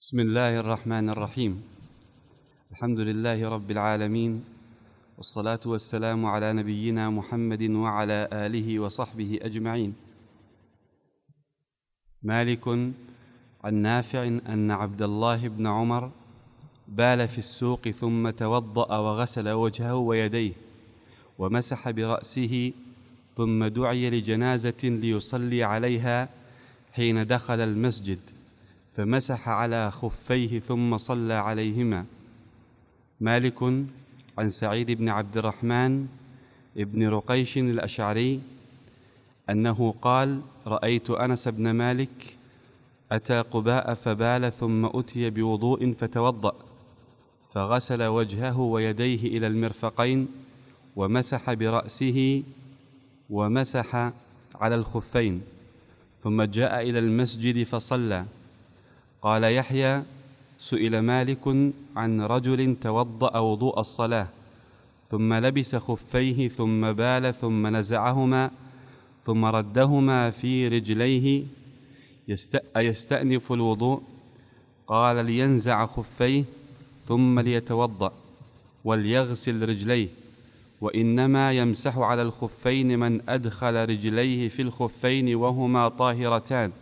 بسم الله الرحمن الرحيم الحمد لله رب العالمين والصلاه والسلام على نبينا محمد وعلى اله وصحبه اجمعين مالك عن نافع ان عبد الله بن عمر بال في السوق ثم توضا وغسل وجهه ويديه ومسح براسه ثم دعي لجنازه ليصلي عليها حين دخل المسجد فمسح على خفيه ثم صلى عليهما مالك عن سعيد بن عبد الرحمن بن رقيش الاشعري انه قال رايت انس بن مالك اتى قباء فبال ثم اتي بوضوء فتوضا فغسل وجهه ويديه الى المرفقين ومسح براسه ومسح على الخفين ثم جاء الى المسجد فصلى قال يحيى سئل مالك عن رجل توضا وضوء الصلاه ثم لبس خفيه ثم بال ثم نزعهما ثم ردهما في رجليه يستأنف الوضوء قال لينزع خفيه ثم ليتوضأ وليغسل رجليه وإنما يمسح على الخفين من أدخل رجليه في الخفين وهما طاهرتان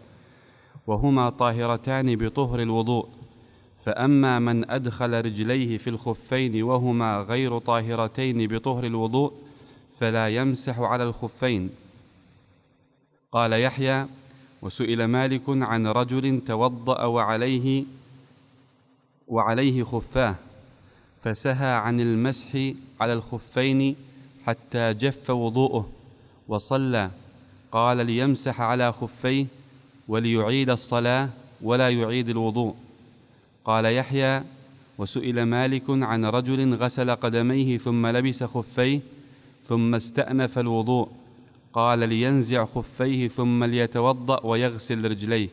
وهما طاهرتان بطهر الوضوء فاما من ادخل رجليه في الخفين وهما غير طاهرتين بطهر الوضوء فلا يمسح على الخفين قال يحيى وسئل مالك عن رجل توضا وعليه وعليه خفاه فسهى عن المسح على الخفين حتى جف وضوءه وصلى قال ليمسح على خفيه وليعيد الصلاه ولا يعيد الوضوء قال يحيى وسئل مالك عن رجل غسل قدميه ثم لبس خفيه ثم استانف الوضوء قال لينزع خفيه ثم ليتوضا ويغسل رجليه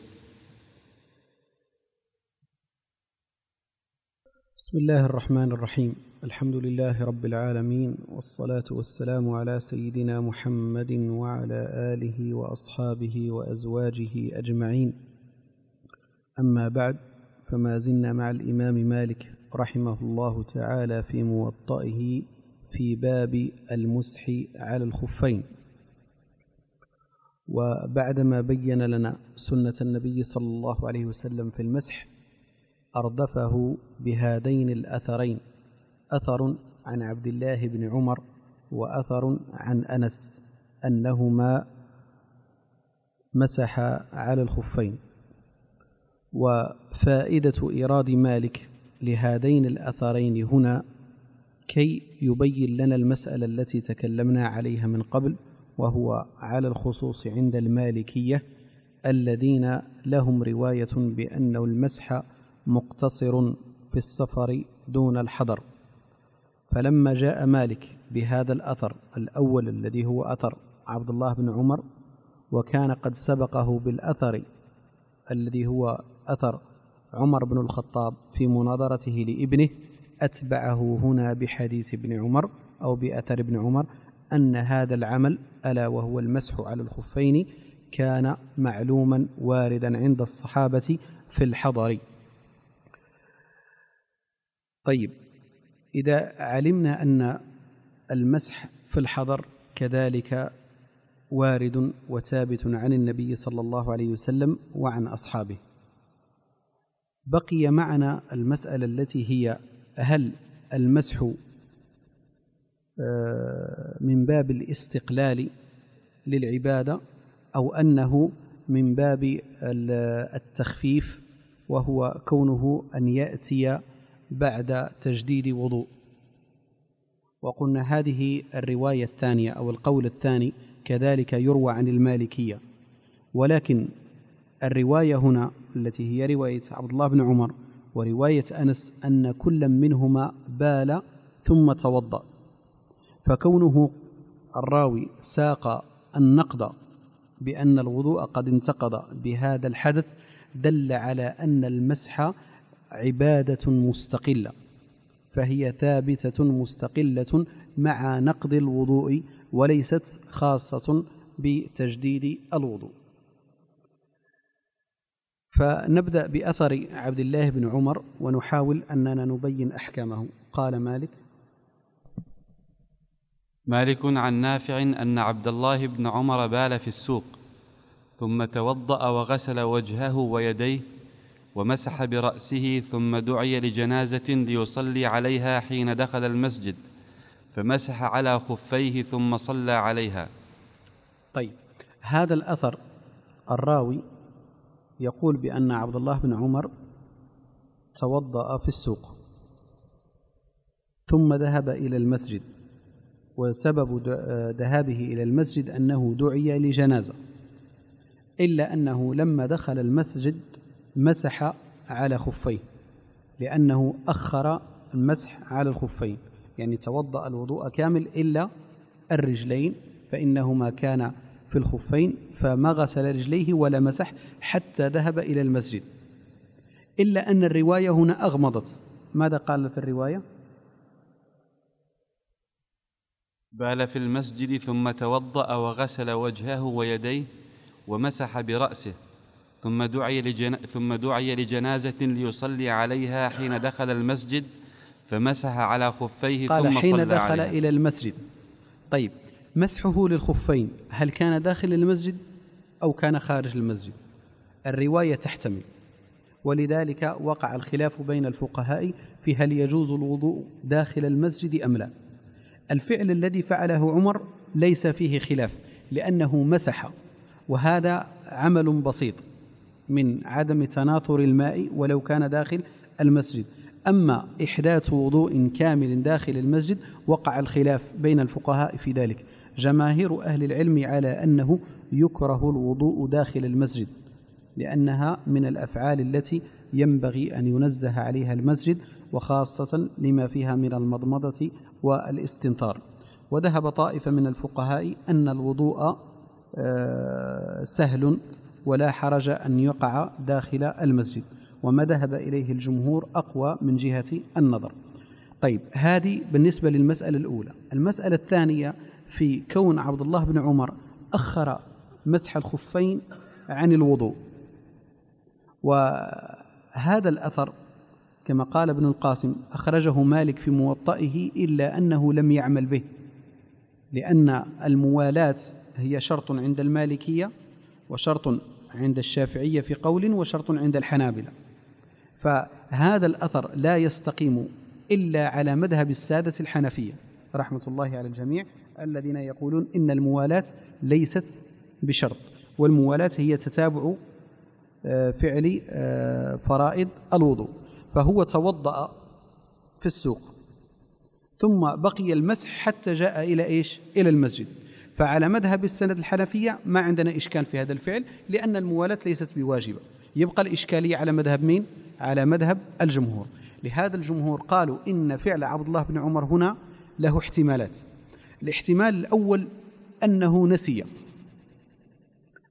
بسم الله الرحمن الرحيم الحمد لله رب العالمين والصلاة والسلام على سيدنا محمد وعلى آله وأصحابه وأزواجه أجمعين أما بعد فما زلنا مع الإمام مالك رحمه الله تعالى في موطئه في باب المسح على الخفين وبعدما بين لنا سنة النبي صلى الله عليه وسلم في المسح أردفه بهذين الأثرين أثر عن عبد الله بن عمر وأثر عن أنس أنهما مسح على الخفين وفائدة إيراد مالك لهذين الأثرين هنا كي يبين لنا المسألة التي تكلمنا عليها من قبل وهو على الخصوص عند المالكية الذين لهم رواية بأن المسح مقتصر في السفر دون الحضر فلما جاء مالك بهذا الأثر الأول الذي هو أثر عبد الله بن عمر وكان قد سبقه بالأثر الذي هو أثر عمر بن الخطاب في مناظرته لابنه أتبعه هنا بحديث ابن عمر أو بأثر ابن عمر أن هذا العمل ألا وهو المسح على الخفين كان معلوما واردا عند الصحابة في الحضر طيب إذا علمنا أن المسح في الحضر كذلك وارد وثابت عن النبي صلى الله عليه وسلم وعن أصحابه بقي معنا المسألة التي هي هل المسح آه، من باب الاستقلال للعبادة أو أنه من باب التخفيف وهو كونه أن يأتي بعد تجديد وضوء وقلنا هذه الروايه الثانيه او القول الثاني كذلك يروى عن المالكيه ولكن الروايه هنا التي هي روايه عبد الله بن عمر وروايه انس ان كل منهما بال ثم توضا فكونه الراوي ساق النقد بان الوضوء قد انتقض بهذا الحدث دل على ان المسح عباده مستقله فهي ثابته مستقله مع نقض الوضوء وليست خاصه بتجديد الوضوء فنبدا باثر عبد الله بن عمر ونحاول اننا نبين احكامه قال مالك مالك عن نافع ان عبد الله بن عمر بال في السوق ثم توضا وغسل وجهه ويديه ومسح براسه ثم دعي لجنازه ليصلي عليها حين دخل المسجد فمسح على خفيه ثم صلى عليها طيب هذا الاثر الراوي يقول بان عبد الله بن عمر توضا في السوق ثم ذهب الى المسجد وسبب ذهابه الى المسجد انه دعي لجنازه الا انه لما دخل المسجد مسح على خفيه لأنه أخر المسح على الخفين يعني توضأ الوضوء كامل إلا الرجلين فإنهما كان في الخفين فما غسل رجليه ولا مسح حتى ذهب إلى المسجد إلا أن الرواية هنا أغمضت ماذا قال في الرواية؟ بال في المسجد ثم توضأ وغسل وجهه ويديه ومسح برأسه ثم دعي, لجن... ثم دعي لجنازة ليصلي عليها حين دخل المسجد فمسح على خفيه قال ثم حين صلى دخل عليها. إلى المسجد طيب مسحه للخفين هل كان داخل المسجد أو كان خارج المسجد الرواية تحتمل ولذلك وقع الخلاف بين الفقهاء في هل يجوز الوضوء داخل المسجد أم لا الفعل الذي فعله عمر ليس فيه خلاف لأنه مسح وهذا عمل بسيط من عدم تناثر الماء ولو كان داخل المسجد أما إحداث وضوء كامل داخل المسجد وقع الخلاف بين الفقهاء في ذلك جماهير أهل العلم على أنه يكره الوضوء داخل المسجد لأنها من الأفعال التي ينبغي أن ينزه عليها المسجد وخاصة لما فيها من المضمضة والاستنطار وذهب طائفة من الفقهاء أن الوضوء آه، سهل ولا حرج أن يقع داخل المسجد وما ذهب إليه الجمهور أقوى من جهة النظر طيب هذه بالنسبة للمسألة الأولى المسألة الثانية في كون عبد الله بن عمر أخر مسح الخفين عن الوضوء وهذا الأثر كما قال ابن القاسم أخرجه مالك في موطئه إلا أنه لم يعمل به لأن الموالاة هي شرط عند المالكية وشرط عند الشافعية في قول وشرط عند الحنابلة فهذا الأثر لا يستقيم إلا على مذهب السادة الحنفية رحمة الله على الجميع الذين يقولون إن الموالاة ليست بشرط والموالاة هي تتابع آه، فعل آه، فرائض الوضوء فهو توضأ في السوق ثم بقي المسح حتى جاء إلى إيش؟ إلى المسجد فعلى مذهب السند الحنفية ما عندنا إشكال في هذا الفعل لأن الموالاة ليست بواجبة يبقى الإشكالية على مذهب مين؟ على مذهب الجمهور لهذا الجمهور قالوا إن فعل عبد الله بن عمر هنا له احتمالات الاحتمال الأول أنه نسي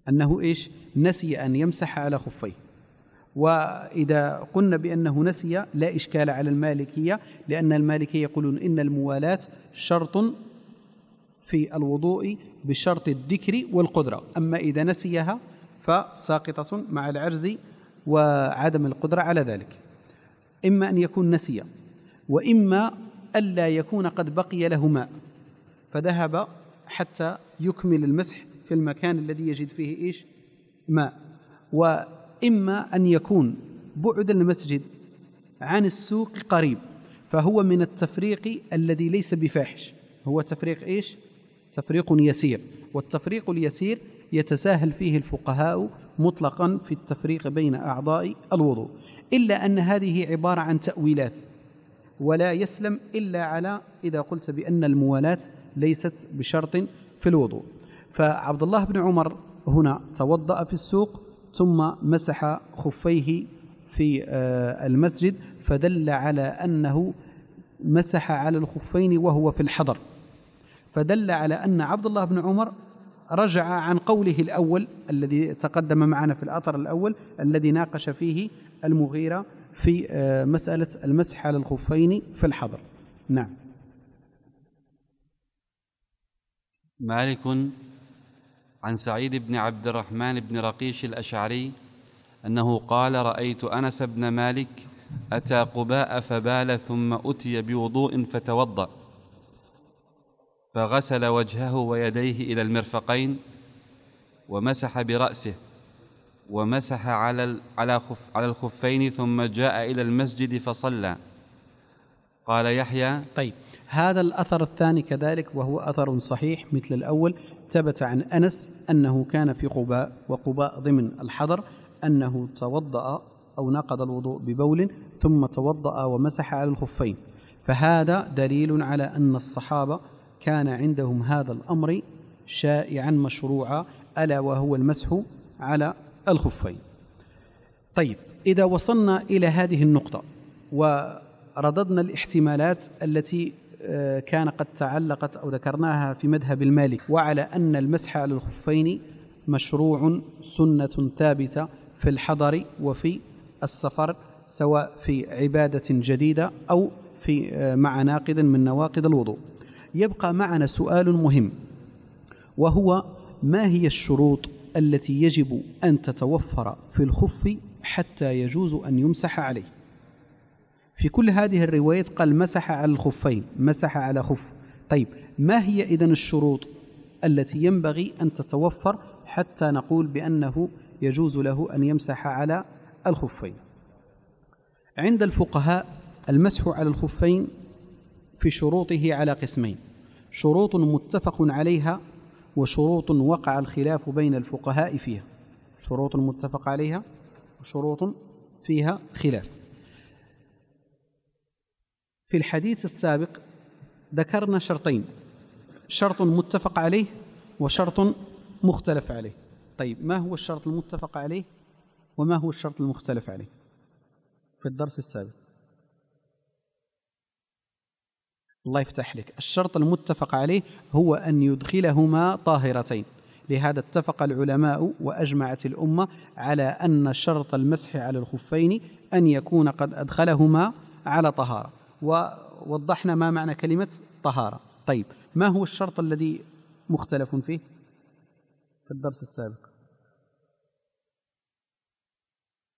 أنه إيش؟ نسي أن يمسح على خفيه وإذا قلنا بأنه نسي لا إشكال على المالكية لأن المالكية يقولون إن الموالاة شرط في الوضوء بشرط الذكر والقدرة أما إذا نسيها فساقطة مع العجز وعدم القدرة على ذلك إما أن يكون نسي وإما ألا يكون قد بقي له ماء فذهب حتى يكمل المسح في المكان الذي يجد فيه إيش ماء وإما أن يكون بعد المسجد عن السوق قريب فهو من التفريق الذي ليس بفاحش هو تفريق إيش تفريق يسير والتفريق اليسير يتساهل فيه الفقهاء مطلقا في التفريق بين اعضاء الوضوء الا ان هذه عباره عن تاويلات ولا يسلم الا على اذا قلت بان الموالاه ليست بشرط في الوضوء فعبد الله بن عمر هنا توضا في السوق ثم مسح خفيه في آه، المسجد فدل على انه مسح على الخفين وهو في الحضر فدل على أن عبد الله بن عمر رجع عن قوله الأول الذي تقدم معنا في الأثر الأول الذي ناقش فيه المغيرة في آه، مسألة المسح على الخفين في الحضر نعم مالك عن سعيد بن عبد الرحمن بن رقيش الأشعري أنه قال رأيت أنس بن مالك أتى قباء فبال ثم أتي بوضوء فتوضأ فغسل وجهه ويديه الى المرفقين ومسح براسه ومسح على على خف على الخفين ثم جاء الى المسجد فصلى قال يحيى طيب هذا الاثر الثاني كذلك وهو اثر صحيح مثل الاول ثبت عن انس انه كان في قباء وقباء ضمن الحضر انه توضا او نقض الوضوء ببول ثم توضا ومسح على الخفين فهذا دليل على ان الصحابه كان عندهم هذا الأمر شائعا مشروعا ألا وهو المسح على الخفين طيب إذا وصلنا إلى هذه النقطة ورددنا الاحتمالات التي آه، كان قد تعلقت أو ذكرناها في مذهب المالك وعلى أن المسح على الخفين مشروع سنة ثابتة في الحضر وفي السفر سواء في عبادة جديدة أو في آه، مع ناقض من نواقض الوضوء يبقى معنا سؤال مهم وهو ما هي الشروط التي يجب أن تتوفر في الخف حتى يجوز أن يمسح عليه في كل هذه الروايات قال مسح على الخفين مسح على خف طيب ما هي إذا الشروط التي ينبغي أن تتوفر حتى نقول بأنه يجوز له أن يمسح على الخفين عند الفقهاء المسح على الخفين في شروطه على قسمين شروط متفق عليها وشروط وقع الخلاف بين الفقهاء فيها شروط متفق عليها وشروط فيها خلاف في الحديث السابق ذكرنا شرطين شرط متفق عليه وشرط مختلف عليه طيب ما هو الشرط المتفق عليه وما هو الشرط المختلف عليه في الدرس السابق الله يفتح لك الشرط المتفق عليه هو أن يدخلهما طاهرتين لهذا اتفق العلماء وأجمعت الأمة على أن شرط المسح على الخفين أن يكون قد أدخلهما على طهارة ووضحنا ما معنى كلمة طهارة طيب ما هو الشرط الذي مختلف فيه في الدرس السابق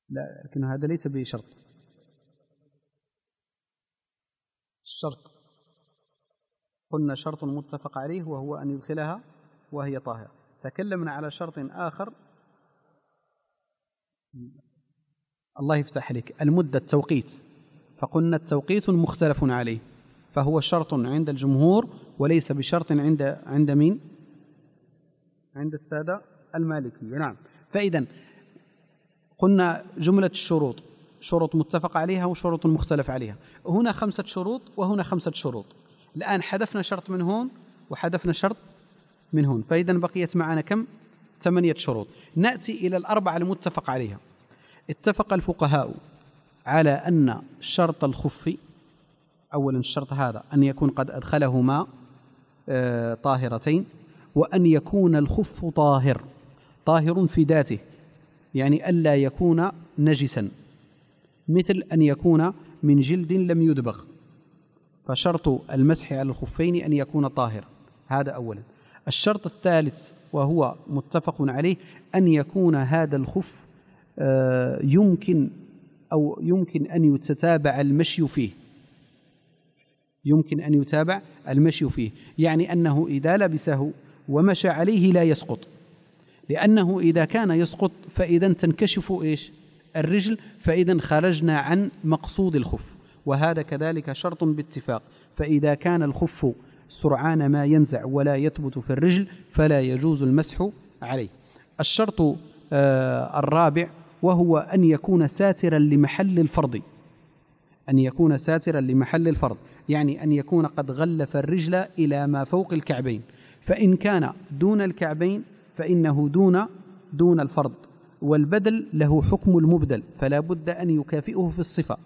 لا لكن هذا ليس بشرط الشرط قلنا شرط متفق عليه وهو أن يدخلها وهي طاهرة تكلمنا على شرط آخر الله يفتح عليك المدة التوقيت فقلنا التوقيت مختلف عليه فهو شرط عند الجمهور وليس بشرط عند عند مين؟ عند السادة المالكية نعم فإذا قلنا جملة الشروط شروط متفق عليها وشروط مختلف عليها هنا خمسة شروط وهنا خمسة شروط الآن حذفنا شرط من هون وحذفنا شرط من هون فإذا بقيت معنا كم ثمانية شروط نأتي إلى الأربعة المتفق عليها اتفق الفقهاء على أن شرط الخف أولا الشرط هذا أن يكون قد أدخلهما آه، طاهرتين وأن يكون الخف طاهر طاهر في ذاته يعني ألا يكون نجسا مثل أن يكون من جلد لم يدبغ فشرط المسح على الخفين أن يكون طاهرا هذا أولا الشرط الثالث وهو متفق عليه أن يكون هذا الخف آه، يمكن أو يمكن أن يتتابع المشي فيه يمكن أن يتابع المشي فيه يعني أنه إذا لبسه ومشى عليه لا يسقط لأنه إذا كان يسقط فإذا تنكشف إيش الرجل فإذا خرجنا عن مقصود الخف وهذا كذلك شرط باتفاق فإذا كان الخف سرعان ما ينزع ولا يثبت في الرجل فلا يجوز المسح عليه الشرط آه، الرابع وهو أن يكون ساترا لمحل الفرض أن يكون ساترا لمحل الفرض يعني أن يكون قد غلف الرجل إلى ما فوق الكعبين فإن كان دون الكعبين فإنه دون دون الفرض والبدل له حكم المبدل فلا بد أن يكافئه في الصفة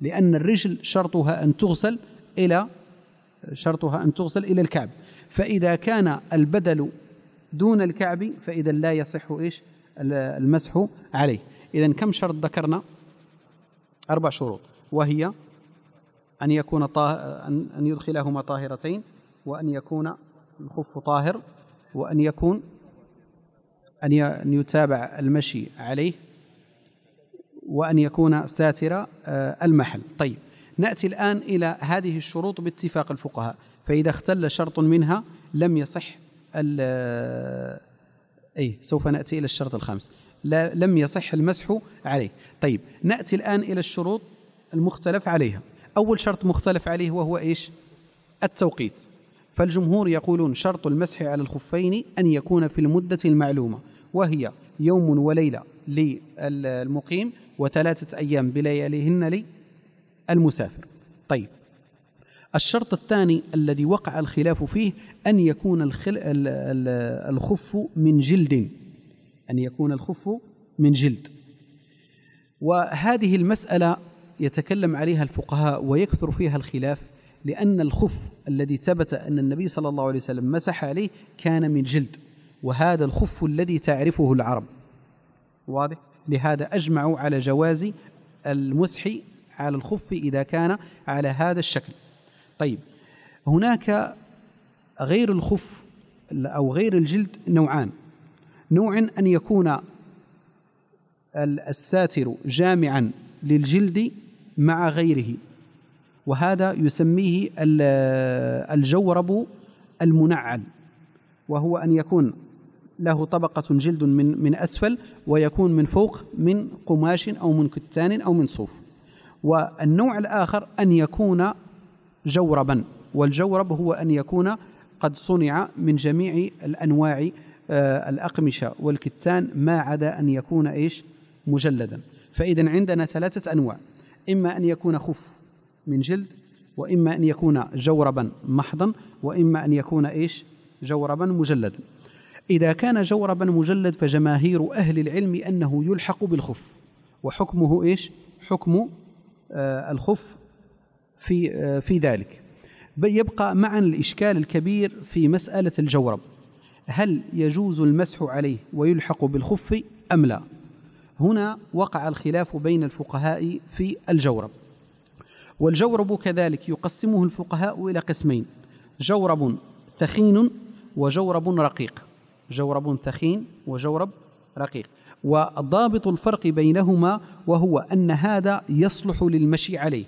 لأن الرجل شرطها أن تغسل إلى شرطها أن تغسل إلى الكعب فإذا كان البدل دون الكعب فإذا لا يصح إيش المسح عليه إذا كم شرط ذكرنا أربع شروط وهي أن يكون طاه... أن يدخلهما طاهرتين وأن يكون الخف طاهر وأن يكون أن يتابع المشي عليه وأن يكون ساتر آه، المحل طيب نأتي الآن إلى هذه الشروط باتفاق الفقهاء فإذا اختل شرط منها لم يصح آه، أي سوف نأتي إلى الشرط الخامس لا لم يصح المسح عليه طيب نأتي الآن إلى الشروط المختلف عليها أول شرط مختلف عليه وهو إيش التوقيت فالجمهور يقولون شرط المسح على الخفين أن يكون في المدة المعلومة وهي يوم وليلة للمقيم وثلاثة أيام بلياليهن لي المسافر طيب الشرط الثاني الذي وقع الخلاف فيه أن يكون الخل... الخف من جلد أن يكون الخف من جلد وهذه المسألة يتكلم عليها الفقهاء ويكثر فيها الخلاف لأن الخف الذي ثبت أن النبي صلى الله عليه وسلم مسح عليه كان من جلد وهذا الخف الذي تعرفه العرب واضح لهذا أجمعوا على جواز المسح على الخف إذا كان على هذا الشكل طيب هناك غير الخف أو غير الجلد نوعان نوع أن يكون الساتر جامعا للجلد مع غيره وهذا يسميه الجورب المنعل وهو أن يكون له طبقة جلد من من أسفل ويكون من فوق من قماش أو من كتان أو من صوف والنوع الآخر أن يكون جوربا والجورب هو أن يكون قد صنع من جميع الأنواع آه، الأقمشة والكتان ما عدا أن يكون إيش مجلدا فإذا عندنا ثلاثة أنواع إما أن يكون خف من جلد وإما أن يكون جوربا محضا وإما أن يكون إيش جوربا مجلدا إذا كان جوربا مجلد فجماهير أهل العلم أنه يلحق بالخف وحكمه إيش حكم آه الخف في آه في ذلك يبقى معا الإشكال الكبير في مسألة الجورب هل يجوز المسح عليه ويلحق بالخف أم لا هنا وقع الخلاف بين الفقهاء في الجورب والجورب كذلك يقسمه الفقهاء إلى قسمين جورب ثخين وجورب رقيق جورب ثخين وجورب رقيق وضابط الفرق بينهما وهو أن هذا يصلح للمشي عليه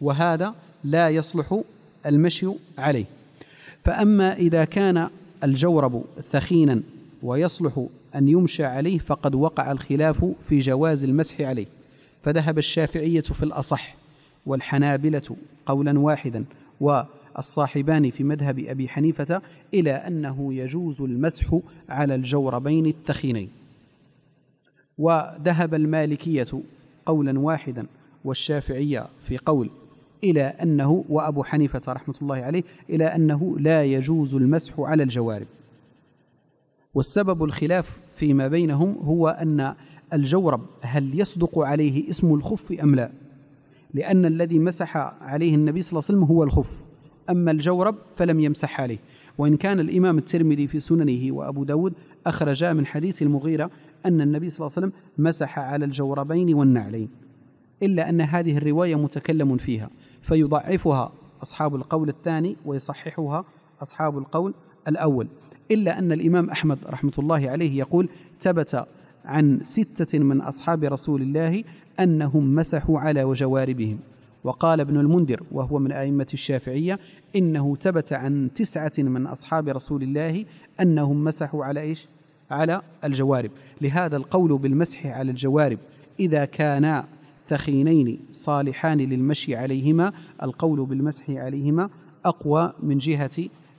وهذا لا يصلح المشي عليه فأما إذا كان الجورب ثخينا ويصلح أن يمشى عليه فقد وقع الخلاف في جواز المسح عليه فذهب الشافعية في الأصح والحنابلة قولا واحدا و الصاحبان في مذهب أبي حنيفة إلى أنه يجوز المسح على الجوربين التخينين وذهب المالكية قولا واحدا والشافعية في قول إلى أنه وأبو حنيفة رحمة الله عليه إلى أنه لا يجوز المسح على الجوارب والسبب الخلاف فيما بينهم هو أن الجورب هل يصدق عليه اسم الخف أم لا لأن الذي مسح عليه النبي صلى الله عليه وسلم هو الخف أما الجورب فلم يمسح عليه وإن كان الإمام الترمذي في سننه وأبو داود أخرجا من حديث المغيرة أن النبي صلى الله عليه وسلم مسح على الجوربين والنعلين إلا أن هذه الرواية متكلم فيها فيضعفها أصحاب القول الثاني ويصححها أصحاب القول الأول إلا أن الإمام أحمد رحمة الله عليه يقول ثبت عن ستة من أصحاب رسول الله أنهم مسحوا على وجواربهم وقال ابن المنذر وهو من أئمة الشافعية إنه ثبت عن تسعة من أصحاب رسول الله أنهم مسحوا على إيش؟ على الجوارب لهذا القول بالمسح على الجوارب إذا كانا ثخينين صالحان للمشي عليهما القول بالمسح عليهما أقوى من جهة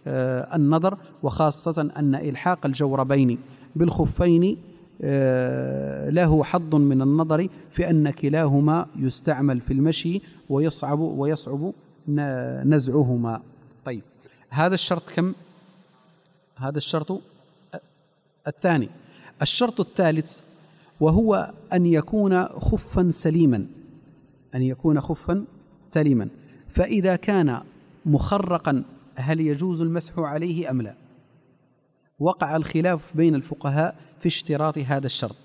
آه، النظر وخاصة أن إلحاق الجوربين بالخفين آه، له حظ من النظر في أن كلاهما يستعمل في المشي ويصعب ويصعب نزعهما طيب هذا الشرط كم هذا الشرط الثاني الشرط الثالث وهو أن يكون خفا سليما أن يكون خفا سليما فإذا كان مخرقا هل يجوز المسح عليه أم لا وقع الخلاف بين الفقهاء في اشتراط هذا الشرط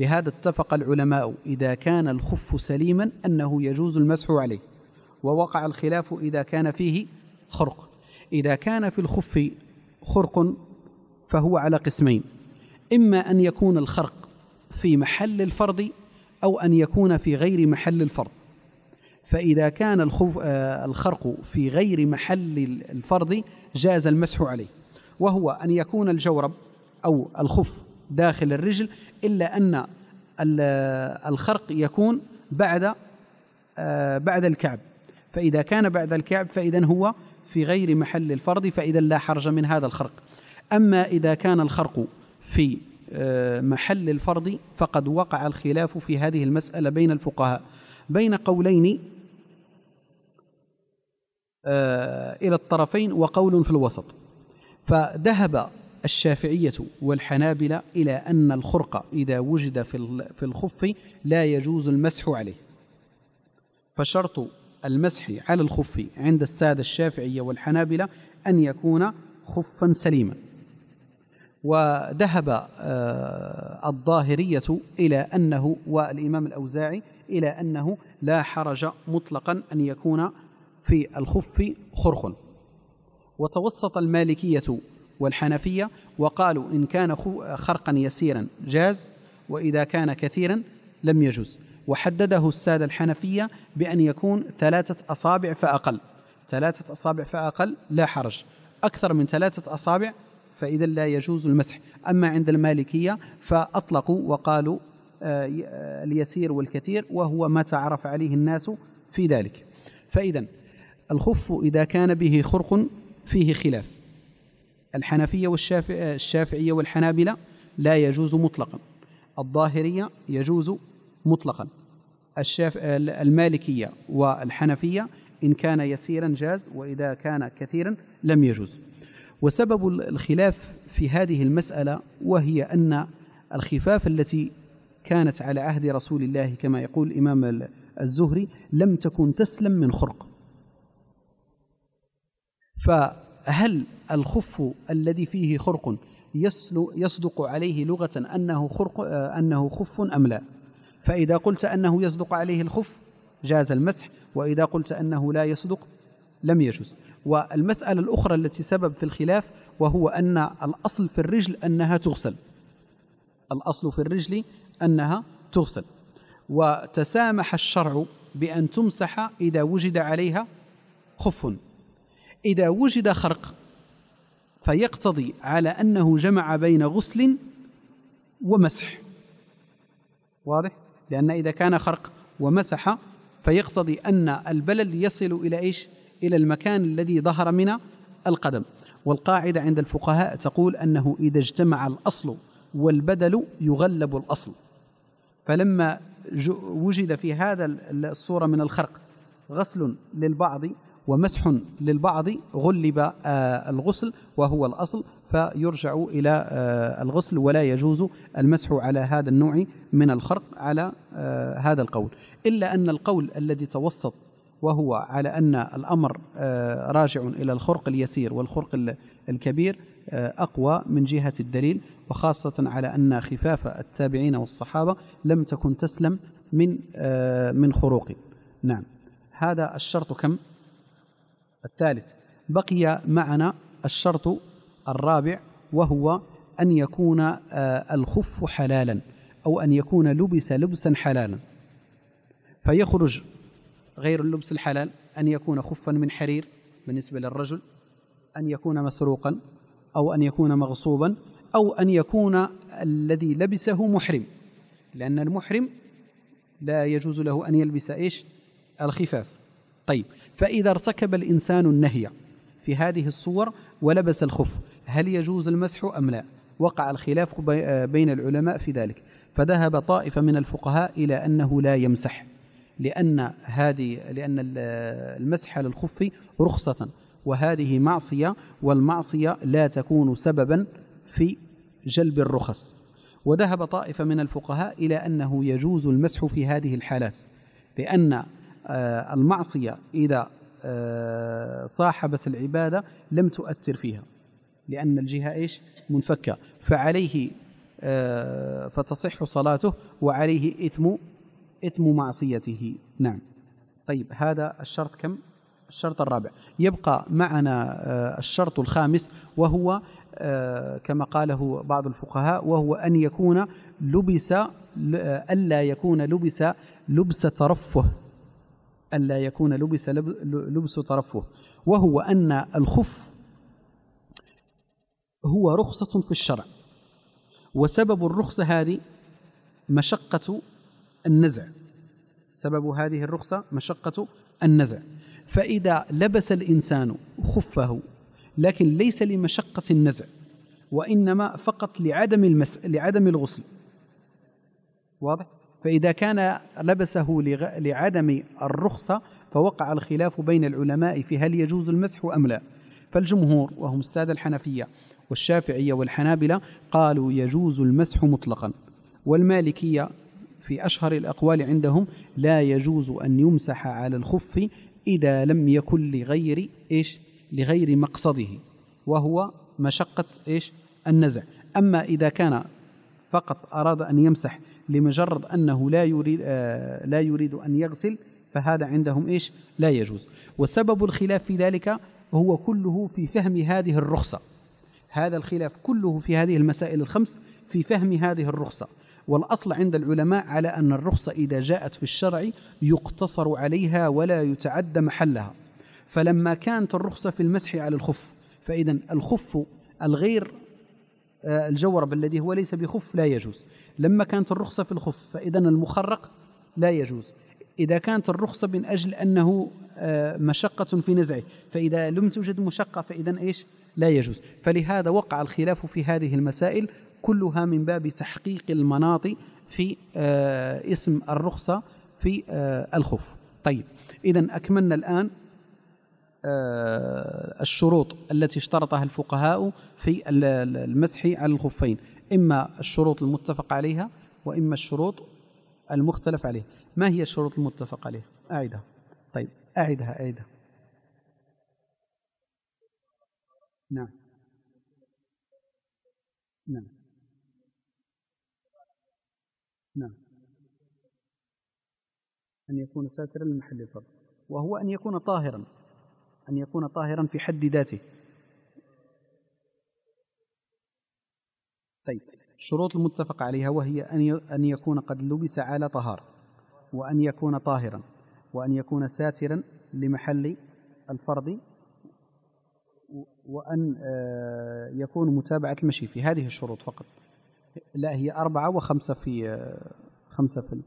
لهذا اتفق العلماء إذا كان الخف سليما أنه يجوز المسح عليه ووقع الخلاف إذا كان فيه خرق إذا كان في الخف خرق فهو على قسمين إما أن يكون الخرق في محل الفرض أو أن يكون في غير محل الفرض فإذا كان الخف آه، الخرق في غير محل الفرض جاز المسح عليه وهو أن يكون الجورب أو الخف داخل الرجل إلا أن الخرق يكون بعد آه، بعد الكعب فإذا كان بعد الكعب فإذا هو في غير محل الفرض فإذا لا حرج من هذا الخرق أما إذا كان الخرق في آه، محل الفرض فقد وقع الخلاف في هذه المسألة بين الفقهاء بين قولين آه، إلى الطرفين وقول في الوسط فذهب الشافعية والحنابلة إلى أن الخرق إذا وجد في الخف لا يجوز المسح عليه فشرط المسح على الخف عند السادة الشافعية والحنابلة أن يكون خفا سليما وذهب آه، الظاهرية إلى أنه والإمام الأوزاعي إلى أنه لا حرج مطلقا أن يكون في الخف خرخ وتوسط المالكية والحنفية وقالوا إن كان خرقا يسيرا جاز وإذا كان كثيرا لم يجوز وحدده السادة الحنفية بأن يكون ثلاثة أصابع فأقل ثلاثة أصابع فأقل لا حرج أكثر من ثلاثة أصابع فإذا لا يجوز المسح أما عند المالكية فأطلقوا وقالوا آه، آه، اليسير والكثير وهو ما تعرف عليه الناس في ذلك فإذا الخف إذا كان به خرق فيه خلاف الحنفية والشافعية والحنابلة لا يجوز مطلقا الظاهرية يجوز مطلقا الشاف المالكية والحنفية إن كان يسيرا جاز وإذا كان كثيرا لم يجوز وسبب الخلاف في هذه المسألة وهي أن الخفاف التي كانت على عهد رسول الله كما يقول الإمام الزهري لم تكن تسلم من خرق هل الخف الذي فيه خرق يصدق عليه لغة أنه خرق أنه خف أم لا فإذا قلت أنه يصدق عليه الخف جاز المسح وإذا قلت أنه لا يصدق لم يجوز والمسألة الأخرى التي سبب في الخلاف وهو أن الأصل في الرجل أنها تغسل الأصل في الرجل أنها تغسل وتسامح الشرع بأن تمسح إذا وجد عليها خف إذا وجد خرق فيقتضي على أنه جمع بين غسل ومسح واضح؟ لأن إذا كان خرق ومسح فيقتضي أن البلل يصل إلى إيش؟ إلى المكان الذي ظهر من القدم والقاعدة عند الفقهاء تقول أنه إذا اجتمع الأصل والبدل يغلب الأصل فلما وجد في هذا الصورة من الخرق غسل للبعض ومسح للبعض غلب آه، الغسل وهو الأصل فيرجع إلى آه، الغسل ولا يجوز المسح على هذا النوع من الخرق على آه، هذا القول إلا أن القول الذي توسط وهو على أن الأمر راجع إلى الخرق اليسير والخرق الكبير أقوى من جهة الدليل وخاصة على أن خفاف التابعين والصحابة لم تكن تسلم من من خروق نعم هذا الشرط كم الثالث بقي معنا الشرط الرابع وهو أن يكون آه، الخف حلالا أو أن يكون لبس لبسا حلالا فيخرج غير اللبس الحلال أن يكون خفا من حرير بالنسبة للرجل أن يكون مسروقا أو أن يكون مغصوبا أو أن يكون الذي لبسه محرم لأن المحرم لا يجوز له أن يلبس إيش الخفاف طيب فإذا ارتكب الإنسان النهي في هذه الصور ولبس الخف هل يجوز المسح أم لا وقع الخلاف بين العلماء في ذلك فذهب طائفة من الفقهاء إلى أنه لا يمسح لأن هذه لأن المسح للخف رخصة وهذه معصية والمعصية لا تكون سببا في جلب الرخص وذهب طائفة من الفقهاء إلى أنه يجوز المسح في هذه الحالات لأن آه، المعصية إذا آه، صاحبت العبادة لم تؤثر فيها لأن الجهة إيش منفكة فعليه آه، فتصح صلاته وعليه إثم إثم معصيته نعم طيب هذا الشرط كم الشرط الرابع يبقى معنا الشرط الخامس وهو كما قاله بعض الفقهاء وهو أن يكون لبس ألا يكون لبس لبس ترفه ألا يكون لبس لبس ترفه وهو أن الخف هو رخصة في الشرع وسبب الرخصة هذه مشقة النزع سبب هذه الرخصة مشقة النزع فإذا لبس الإنسان خفه لكن ليس لمشقة النزع وإنما فقط لعدم المس... لعدم الغسل واضح فإذا كان لبسه لعدم الرخصة فوقع الخلاف بين العلماء في هل يجوز المسح أم لا فالجمهور وهم السادة الحنفية والشافعية والحنابلة قالوا يجوز المسح مطلقا والمالكية في أشهر الأقوال عندهم لا يجوز أن يمسح على الخف إذا لم يكن لغير إيش لغير مقصده وهو مشقة إيش النزع أما إذا كان فقط أراد أن يمسح لمجرد أنه لا يريد, آه، لا يريد أن يغسل فهذا عندهم إيش لا يجوز وسبب الخلاف في ذلك هو كله في فهم هذه الرخصة هذا الخلاف كله في هذه المسائل الخمس في فهم هذه الرخصة والأصل عند العلماء على أن الرخصة إذا جاءت في الشرع يقتصر عليها ولا يتعدى محلها فلما كانت الرخصة في المسح على الخف فإذا الخف الغير آه، الجورب الذي هو ليس بخف لا يجوز لما كانت الرخصة في الخف فإذا المخرق لا يجوز إذا كانت الرخصة من أجل أنه آه، مشقة في نزعه فإذا لم توجد مشقة فإذا إيش لا يجوز فلهذا وقع الخلاف في هذه المسائل كلها من باب تحقيق المناط في آه، اسم الرخصة في الخف طيب إذا أكملنا الآن آه، الشروط التي اشترطها الفقهاء في المسح على الخفين إما الشروط المتفق عليها وإما الشروط المختلف عليها ما هي الشروط المتفق عليها أعدها طيب أعدها أعدها نعم نعم نعم أن يكون ساترا لمحل الفرد وهو أن يكون طاهرا أن يكون طاهرا في حد ذاته طيب شروط المتفق عليها وهي أن يكون قد لبس على طهارة وأن يكون طاهرا وأن يكون ساترا لمحل الفرض وأن آه، يكون متابعة المشي في هذه الشروط فقط لا هي أربعة وخمسة في آه، خمسة في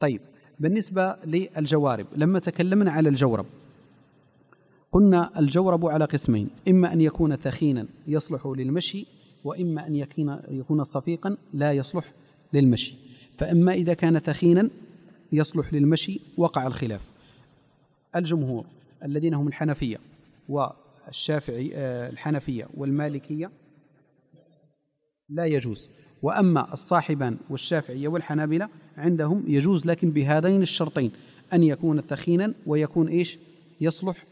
طيب بالنسبة للجوارب لما تكلمنا على الجورب قلنا الجورب على قسمين إما أن يكون ثخينا يصلح للمشي وإما أن يكون صفيقا لا يصلح للمشي فإما إذا كان ثخينا يصلح للمشي وقع الخلاف الجمهور الذين هم الحنفية والشافعي آه، الحنفية والمالكية لا يجوز وأما الصاحبان والشافعية والحنابلة عندهم يجوز لكن بهذين الشرطين أن يكون ثخينا ويكون إيش يصلح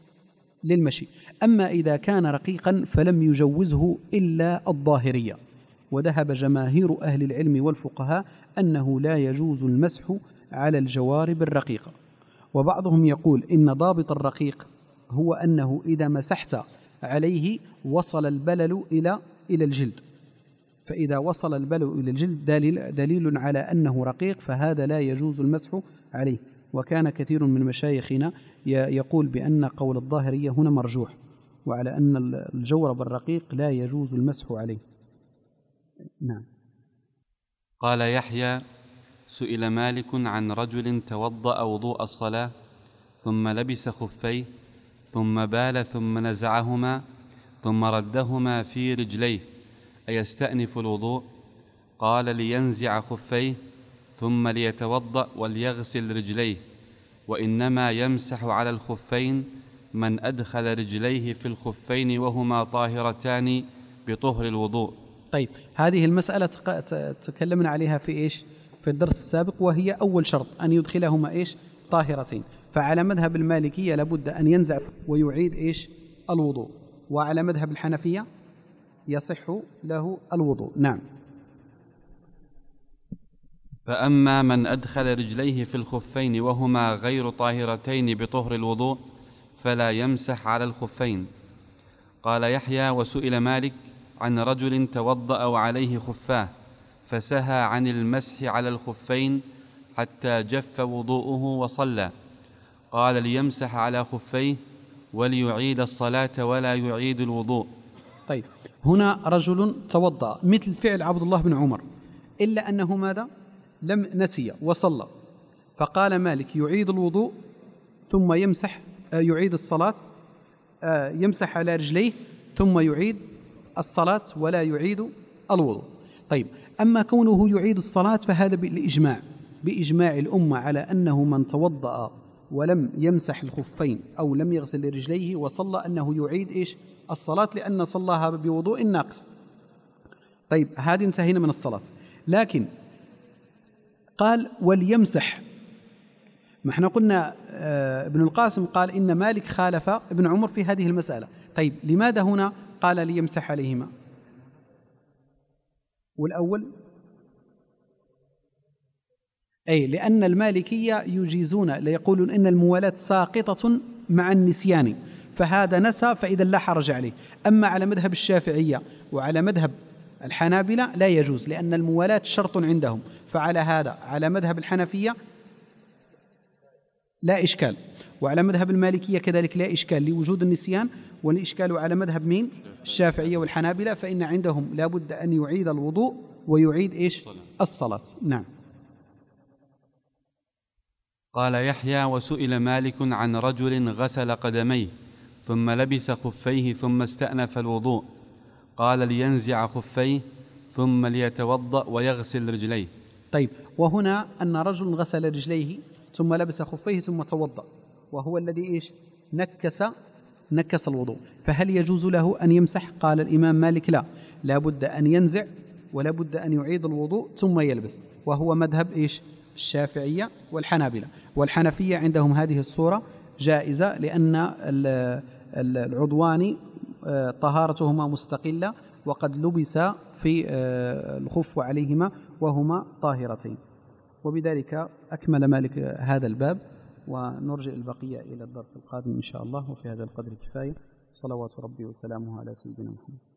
للمشي أما إذا كان رقيقا فلم يجوزه إلا الظاهرية وذهب جماهير أهل العلم والفقهاء أنه لا يجوز المسح على الجوارب الرقيقة وبعضهم يقول إن ضابط الرقيق هو أنه إذا مسحت عليه وصل البلل إلى إلى الجلد فإذا وصل البلل إلى الجلد دليل, دليل على أنه رقيق فهذا لا يجوز المسح عليه وكان كثير من مشايخنا يقول بأن قول الظاهرية هنا مرجوح وعلى أن الجورب الرقيق لا يجوز المسح عليه نعم قال يحيى سئل مالك عن رجل توضأ وضوء الصلاة ثم لبس خفيه ثم بال ثم نزعهما ثم ردهما في رجليه أيستأنف الوضوء قال لينزع خفيه ثم ليتوضأ وليغسل رجليه وانما يمسح على الخفين من ادخل رجليه في الخفين وهما طاهرتان بطهر الوضوء طيب هذه المساله تكلمنا عليها في ايش في الدرس السابق وهي اول شرط ان يدخلهما ايش طاهرتين فعلى مذهب المالكيه لابد ان ينزع ويعيد ايش الوضوء وعلى مذهب الحنفيه يصح له الوضوء نعم فاما من ادخل رجليه في الخفين وهما غير طاهرتين بطهر الوضوء فلا يمسح على الخفين قال يحيى وسئل مالك عن رجل توضا وعليه خفاه فسهى عن المسح على الخفين حتى جف وضوءه وصلى قال ليمسح على خفيه وليعيد الصلاه ولا يعيد الوضوء طيب هنا رجل توضا مثل فعل عبد الله بن عمر الا انه ماذا لم نسي وصلى فقال مالك يعيد الوضوء ثم يمسح آه، يعيد الصلاة آه، يمسح على رجليه ثم يعيد الصلاة ولا يعيد الوضوء طيب أما كونه يعيد الصلاة فهذا بالإجماع بإجماع الأمة على أنه من توضأ ولم يمسح الخفين أو لم يغسل رجليه وصلى أنه يعيد إيش الصلاة لأن صلاها بوضوء ناقص طيب هذه انتهينا من الصلاة لكن قال وليمسح ما احنا قلنا آه، ابن القاسم قال إن مالك خالف ابن عمر في هذه المسألة طيب لماذا هنا قال ليمسح عليهما والأول أي لأن المالكية يجيزون ليقولون إن الموالاة ساقطة مع النسيان فهذا نسى فإذا لا حرج عليه أما على مذهب الشافعية وعلى مذهب الحنابلة لا يجوز لأن الموالاة شرط عندهم فعلى هذا على مذهب الحنفية لا إشكال وعلى مذهب المالكية كذلك لا إشكال لوجود النسيان والإشكال على مذهب مين الشافعية والحنابلة فإن عندهم لابد أن يعيد الوضوء ويعيد إيش الصلاة نعم قال يحيى وسئل مالك عن رجل غسل قدميه ثم لبس خفيه ثم استأنف الوضوء قال لينزع خفيه ثم ليتوضأ ويغسل رجليه طيب وهنا أن رجل غسل رجليه ثم لبس خفيه ثم توضأ وهو الذي إيش نكس نكس الوضوء فهل يجوز له أن يمسح قال الإمام مالك لا لا بد أن ينزع ولا بد أن يعيد الوضوء ثم يلبس وهو مذهب إيش الشافعية والحنابلة والحنفية عندهم هذه الصورة جائزة لأن العدواني طهارتهما مستقلة وقد لبس في آه، الخف عليهما وهما طاهرتين وبذلك أكمل مالك هذا الباب ونرجئ البقية إلى الدرس القادم إن شاء الله وفي هذا القدر كفاية صلوات ربي وسلامه على سيدنا محمد